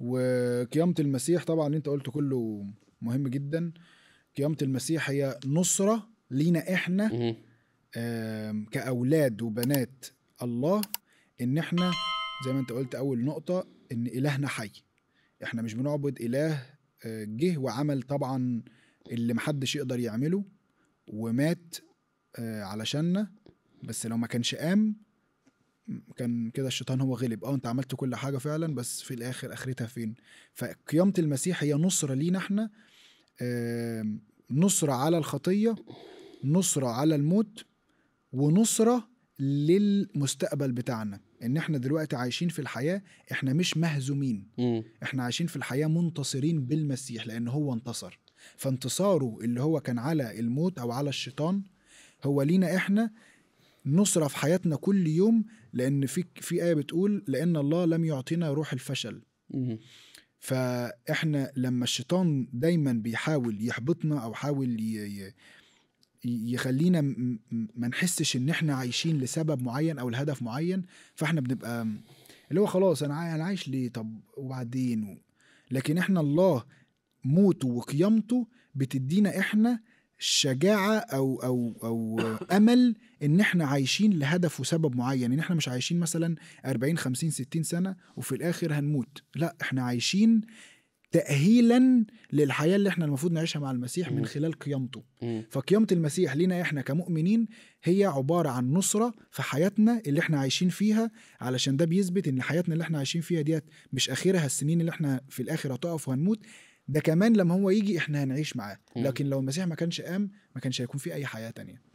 وقيامة المسيح طبعا انت قلت كله مهم جدا قيامة المسيح هي نصرة لينا احنا كأولاد وبنات الله ان احنا زي ما انت قلت اول نقطة ان الهنا حي احنا مش بنعبد اله آه، جه وعمل طبعا اللي محدش يقدر يعمله ومات آه، علشاننا بس لو ما كانش قام كان كده الشيطان هو غلب اه انت عملت كل حاجه فعلا بس في الاخر اخرتها فين فقيامه المسيح هي نصره لينا احنا نصره على الخطيه نصره على الموت ونصره للمستقبل بتاعنا ان احنا دلوقتي عايشين في الحياه احنا مش مهزومين احنا عايشين في الحياه منتصرين بالمسيح لان هو انتصر فانتصاره اللي هو كان على الموت او على الشيطان هو لينا احنا نصرة في حياتنا كل يوم لأن في في آية بتقول لأن الله لم يعطينا روح الفشل فإحنا لما الشيطان دايما بيحاول يحبطنا أو حاول ي... يخلينا ما نحسش ان احنا عايشين لسبب معين او لهدف معين فاحنا بنبقى اللي هو خلاص انا انا عايش ليه طب وبعدين لكن احنا الله موته وقيامته بتدينا احنا شجاعه او او او امل ان احنا عايشين لهدف وسبب معين ان احنا مش عايشين مثلا 40 50 60 سنه وفي الاخر هنموت لا احنا عايشين تأهيلا للحياة اللي احنا المفروض نعيشها مع المسيح من خلال قيامته فقيامة المسيح لينا احنا كمؤمنين هي عبارة عن نصرة في حياتنا اللي احنا عايشين فيها علشان ده بيثبت ان حياتنا اللي احنا عايشين فيها ديت مش اخرها السنين اللي احنا في الاخر هتقف وهنموت ده كمان لما هو يجي احنا هنعيش معاه لكن لو المسيح ما كانش قام ما كانش هيكون في اي حياه تانية